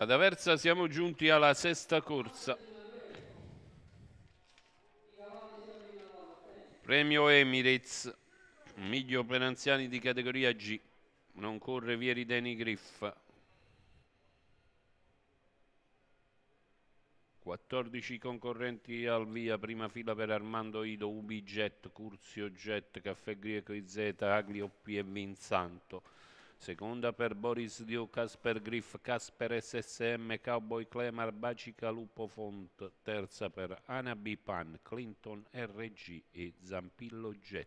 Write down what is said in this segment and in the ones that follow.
Ad Aversa siamo giunti alla sesta corsa. Premio Emirates, Miglio per anziani di categoria G. Non corre Vieri Deni Griff. 14 concorrenti al via, prima fila per Armando Ido, Ubijet, Curzio Jet, Caffè Greco IZ, Agli Oppi e Vinsanto seconda per Boris Diu, Casper Griff, Casper SSM, Cowboy Clemar, Bacica Lupo Font, terza per Anna B. Pan, Clinton RG e Zampillo Jet.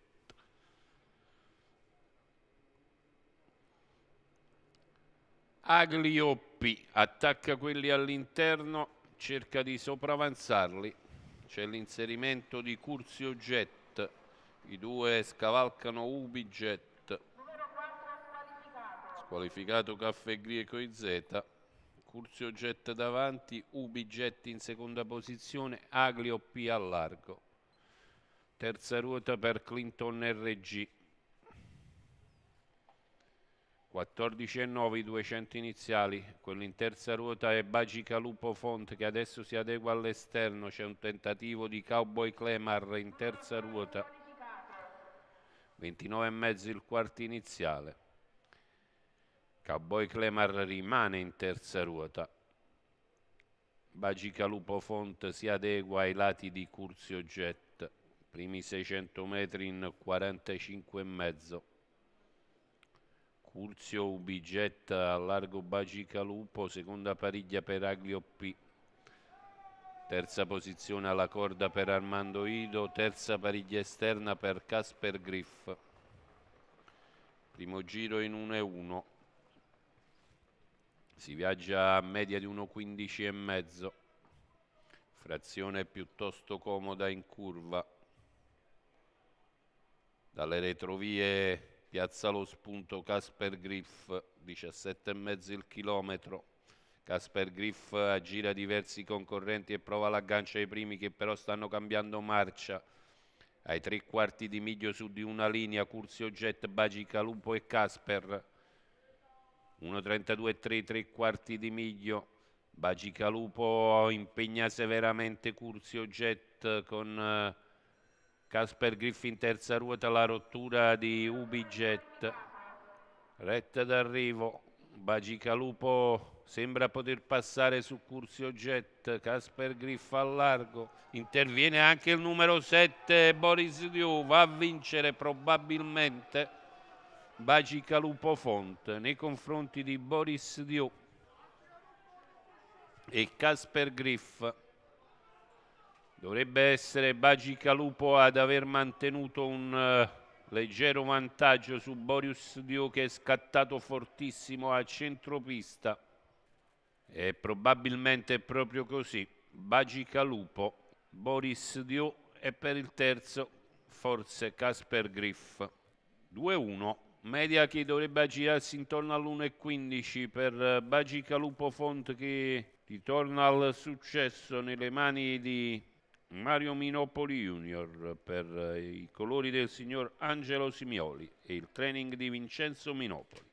Aglioppi attacca quelli all'interno, cerca di sopravanzarli. C'è l'inserimento di Curzio Jet, i due scavalcano Ubi Jet, qualificato Caffè Grieco in Z, Curzio Jet davanti, Ubi Jet in seconda posizione, Aglio P a largo. Terza ruota per Clinton RG. 14 e 9 i 200 iniziali, quello in terza ruota è Bagica Lupo Font che adesso si adegua all'esterno, c'è un tentativo di Cowboy Clemar in terza ruota, 29 e mezzo il quarto iniziale. Cowboy Clemar rimane in terza ruota. Bagica Lupo Font si adegua ai lati di Curzio Jet, primi 600 metri in 45,5. Curzio Ubiget a largo Bagica Lupo, seconda pariglia per Aglio P. Terza posizione alla corda per Armando Ido, terza pariglia esterna per Casper Griff. Primo giro in 1 e 1. Si viaggia a media di 1.15 e mezzo frazione piuttosto comoda in curva. Dalle retrovie piazza lo spunto Casper Griff, 17 e mezzo il chilometro. Casper Griff aggira diversi concorrenti e prova l'aggancio ai primi che però stanno cambiando marcia. Ai tre quarti di miglio su di una linea Curzio Jet, Bagica, Lupo e Casper. 1.32,3 3 quarti di miglio. Bagicalupo impegna severamente Curzio Jet con eh, Casper Griffin terza ruota, la rottura di Ubijet. Retta d'arrivo, Bagicalupo sembra poter passare su Curzio Jet, Casper Griff al largo, interviene anche il numero 7 Boris Diu, va a vincere probabilmente. Baci Calupo Font nei confronti di Boris Dio e Casper Griff. Dovrebbe essere Baci Calupo ad aver mantenuto un uh, leggero vantaggio su Boris Dio che è scattato fortissimo a centropista. E probabilmente è proprio così. Baci Calupo, Boris Dio e per il terzo forse Casper Griff. 2-1 media che dovrebbe girarsi intorno all'1,15 per eh, Bagica Lupo Font che ritorna al successo nelle mani di Mario Minopoli Junior per eh, i colori del signor Angelo Simioli e il training di Vincenzo Minopoli.